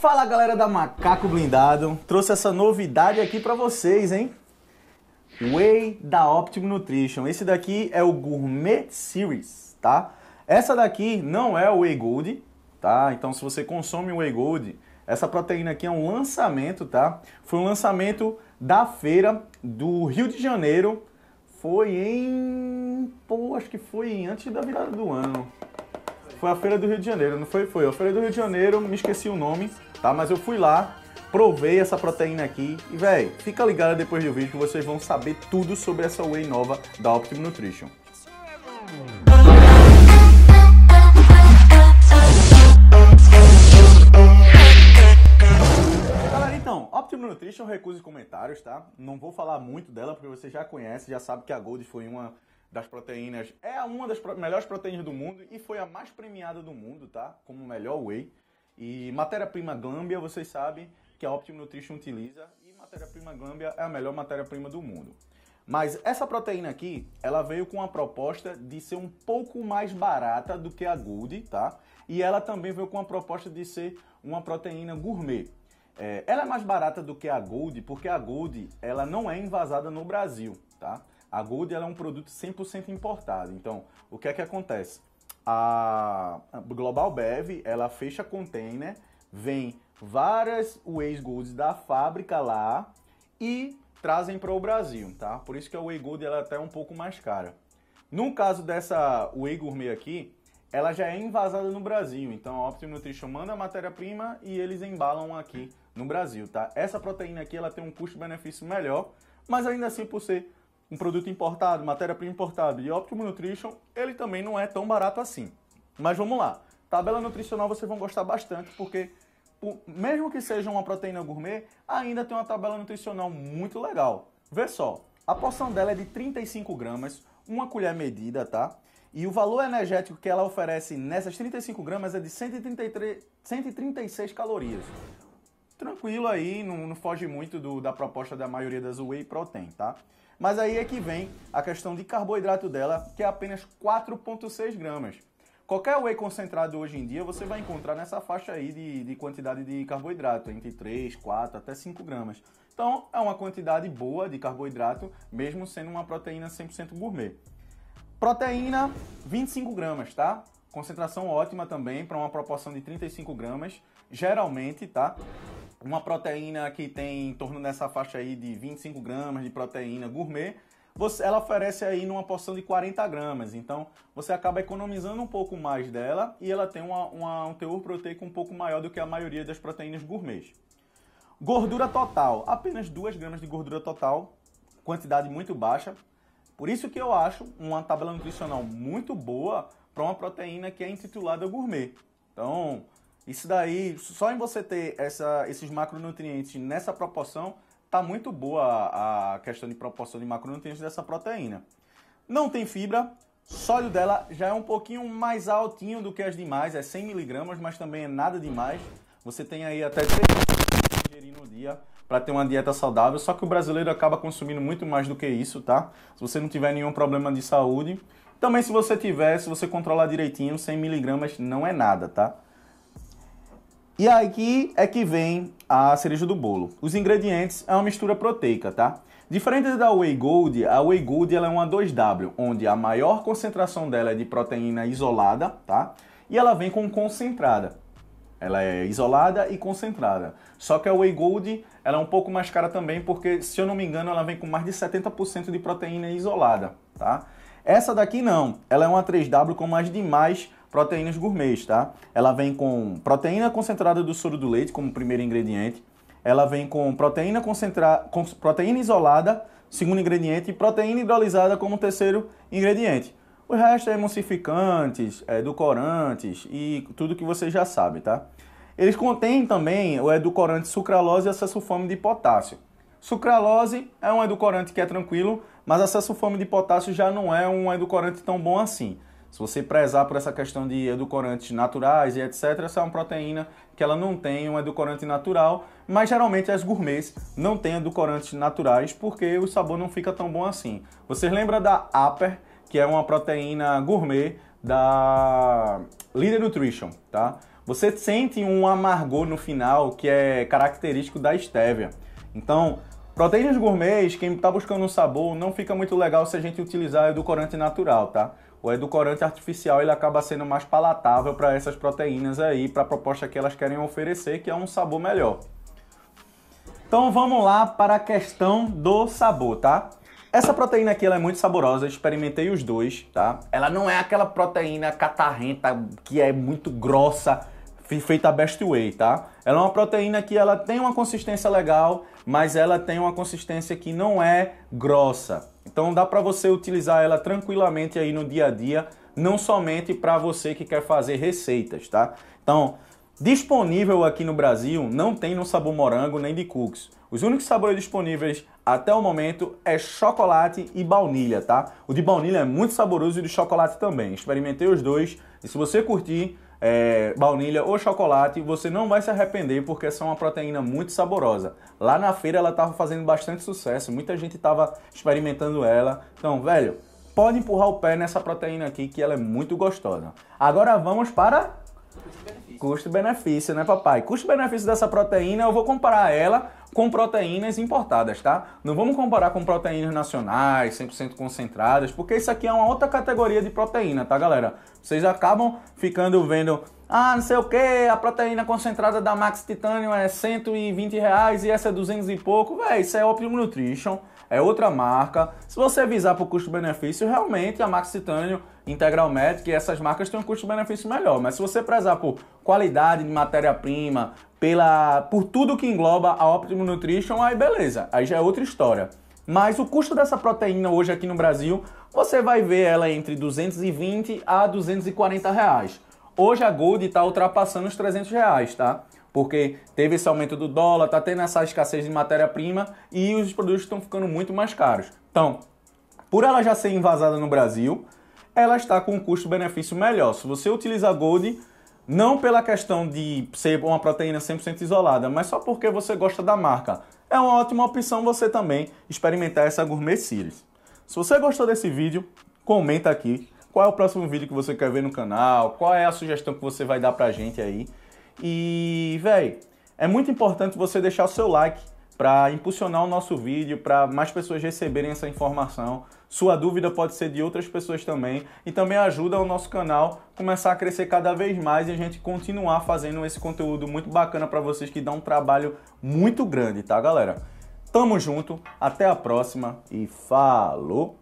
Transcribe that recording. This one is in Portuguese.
Fala galera da Macaco Blindado, trouxe essa novidade aqui para vocês, hein? Whey da Optimum Nutrition. Esse daqui é o Gourmet Series, tá? Essa daqui não é o Whey Gold, tá? Então se você consome o Whey Gold, essa proteína aqui é um lançamento, tá? Foi um lançamento da feira do Rio de Janeiro. Foi em... Pô, acho que foi antes da virada do ano. Foi a feira do Rio de Janeiro, não foi? Foi a feira do Rio de Janeiro, me esqueci o nome tá? Mas eu fui lá, provei essa proteína aqui e, véi. fica ligado depois do vídeo que vocês vão saber tudo sobre essa whey nova da Optimum Nutrition. Então, Optimum Nutrition recusa comentários, tá? Não vou falar muito dela porque você já conhece, já sabe que a Gold foi uma das proteínas, é uma das melhores proteínas do mundo e foi a mais premiada do mundo, tá? Como melhor whey. E matéria-prima Glambia, vocês sabem que a Optimum Nutrition utiliza, e matéria-prima Glambia é a melhor matéria-prima do mundo. Mas essa proteína aqui, ela veio com a proposta de ser um pouco mais barata do que a Gold, tá? E ela também veio com a proposta de ser uma proteína gourmet. É, ela é mais barata do que a Gold, porque a Gold ela não é invasada no Brasil, tá? A Gold ela é um produto 100% importado. Então, o que é que acontece? a Global Bev, ela fecha container, vem várias whey Goods da fábrica lá e trazem para o Brasil, tá? Por isso que a Whey Gold ela é até um pouco mais cara. No caso dessa Whey Gourmet aqui, ela já é envasada no Brasil, então a Optimum Nutrition manda a matéria-prima e eles embalam aqui no Brasil, tá? Essa proteína aqui ela tem um custo-benefício melhor, mas ainda assim por ser um produto importado, matéria-prima importada. E Optimum Nutrition, ele também não é tão barato assim. Mas vamos lá. Tabela nutricional vocês vão gostar bastante, porque mesmo que seja uma proteína gourmet, ainda tem uma tabela nutricional muito legal. Vê só, a porção dela é de 35 gramas, uma colher medida, tá? E o valor energético que ela oferece nessas 35 gramas é de 133, 136 calorias. Tranquilo aí, não, não foge muito do, da proposta da maioria das whey protein, tá? Mas aí é que vem a questão de carboidrato dela, que é apenas 4,6 gramas. Qualquer whey concentrado hoje em dia você vai encontrar nessa faixa aí de, de quantidade de carboidrato, entre 3, 4 até 5 gramas. Então é uma quantidade boa de carboidrato, mesmo sendo uma proteína 100% gourmet. Proteína, 25 gramas, tá? Concentração ótima também para uma proporção de 35 gramas, geralmente, tá? uma proteína que tem em torno dessa faixa aí de 25 gramas de proteína gourmet, você, ela oferece aí numa porção de 40 gramas. Então você acaba economizando um pouco mais dela e ela tem uma, uma, um teor proteico um pouco maior do que a maioria das proteínas gourmet. Gordura total, apenas 2 gramas de gordura total, quantidade muito baixa. Por isso que eu acho uma tabela nutricional muito boa para uma proteína que é intitulada gourmet. Então, isso daí, só em você ter essa, esses macronutrientes nessa proporção, tá muito boa a, a questão de proporção de macronutrientes dessa proteína. Não tem fibra, sólido dela já é um pouquinho mais altinho do que as demais, é 100 miligramas, mas também é nada demais. Você tem aí até 3 ingerir no dia para ter uma dieta saudável, só que o brasileiro acaba consumindo muito mais do que isso, tá? Se você não tiver nenhum problema de saúde, também se você tiver, se você controlar direitinho, 100 miligramas não é nada, tá? E aqui é que vem a cereja do bolo. Os ingredientes é uma mistura proteica, tá? Diferente da Whey Gold, a Whey Gold ela é uma 2W, onde a maior concentração dela é de proteína isolada, tá? E ela vem com concentrada. Ela é isolada e concentrada. Só que a Whey Gold ela é um pouco mais cara também, porque, se eu não me engano, ela vem com mais de 70% de proteína isolada, tá? Essa daqui não, ela é uma 3W com mais de mais proteínas gourmets, tá? Ela vem com proteína concentrada do soro do leite como primeiro ingrediente. Ela vem com proteína concentrada, com proteína isolada, segundo ingrediente, e proteína hidrolisada como terceiro ingrediente. O resto é emulsificantes, é, edulcorantes e tudo que você já sabe, tá? Eles contêm também o edulcorante sucralose e a fome de potássio. Sucralose é um edulcorante que é tranquilo, mas a fome de potássio já não é um edulcorante tão bom assim. Se você prezar por essa questão de edulcorantes naturais e etc, essa é uma proteína que ela não tem um edulcorante natural, mas geralmente as gourmets não têm edulcorantes naturais porque o sabor não fica tão bom assim. Vocês lembram da Aper, que é uma proteína gourmet da Leader Nutrition, tá? Você sente um amargor no final que é característico da estévia. Então, proteínas gourmets, quem está buscando um sabor, não fica muito legal se a gente utilizar edulcorante natural, tá? O edulcorante artificial ele acaba sendo mais palatável para essas proteínas aí, para a proposta que elas querem oferecer, que é um sabor melhor. Então vamos lá para a questão do sabor, tá? Essa proteína aqui ela é muito saborosa, experimentei os dois, tá? Ela não é aquela proteína catarrenta que é muito grossa, feita best way, tá? Ela é uma proteína que ela tem uma consistência legal, mas ela tem uma consistência que não é grossa. Então dá para você utilizar ela tranquilamente aí no dia a dia, não somente para você que quer fazer receitas, tá? Então, disponível aqui no Brasil, não tem no sabor morango nem de cookies. Os únicos sabores disponíveis até o momento é chocolate e baunilha, tá? O de baunilha é muito saboroso e o de chocolate também. Experimentei os dois e se você curtir, é, baunilha ou chocolate, você não vai se arrepender porque essa é uma proteína muito saborosa. Lá na feira ela estava fazendo bastante sucesso, muita gente estava experimentando ela. Então, velho, pode empurrar o pé nessa proteína aqui que ela é muito gostosa. Agora vamos para custo-benefício, custo né, papai? Custo-benefício dessa proteína, eu vou comparar ela com proteínas importadas, tá? Não vamos comparar com proteínas nacionais, 100% concentradas, porque isso aqui é uma outra categoria de proteína, tá, galera? Vocês acabam ficando vendo, ah, não sei o que, a proteína concentrada da Max Titanium é 120 reais e essa é 200 e pouco. Véi, isso é Optimum Nutrition é outra marca. Se você avisar para o custo-benefício, realmente a Max Titanium, Integral Medic e essas marcas têm um custo-benefício melhor. Mas se você prezar por qualidade de matéria-prima, pela por tudo que engloba a Optimum Nutrition, aí beleza, aí já é outra história. Mas o custo dessa proteína hoje aqui no Brasil, você vai ver ela entre 220 a 240 reais. Hoje a Gold está ultrapassando os 300 reais, tá? porque teve esse aumento do dólar, tá tendo essa escassez de matéria-prima e os produtos estão ficando muito mais caros. Então, por ela já ser invasada no Brasil, ela está com um custo-benefício melhor. Se você utilizar Gold, não pela questão de ser uma proteína 100% isolada, mas só porque você gosta da marca, é uma ótima opção você também experimentar essa Gourmet Series. Se você gostou desse vídeo, comenta aqui qual é o próximo vídeo que você quer ver no canal, qual é a sugestão que você vai dar pra gente aí. E, véi, é muito importante você deixar o seu like para impulsionar o nosso vídeo, para mais pessoas receberem essa informação. Sua dúvida pode ser de outras pessoas também e também ajuda o nosso canal começar a crescer cada vez mais e a gente continuar fazendo esse conteúdo muito bacana para vocês que dá um trabalho muito grande, tá, galera? Tamo junto, até a próxima e falou.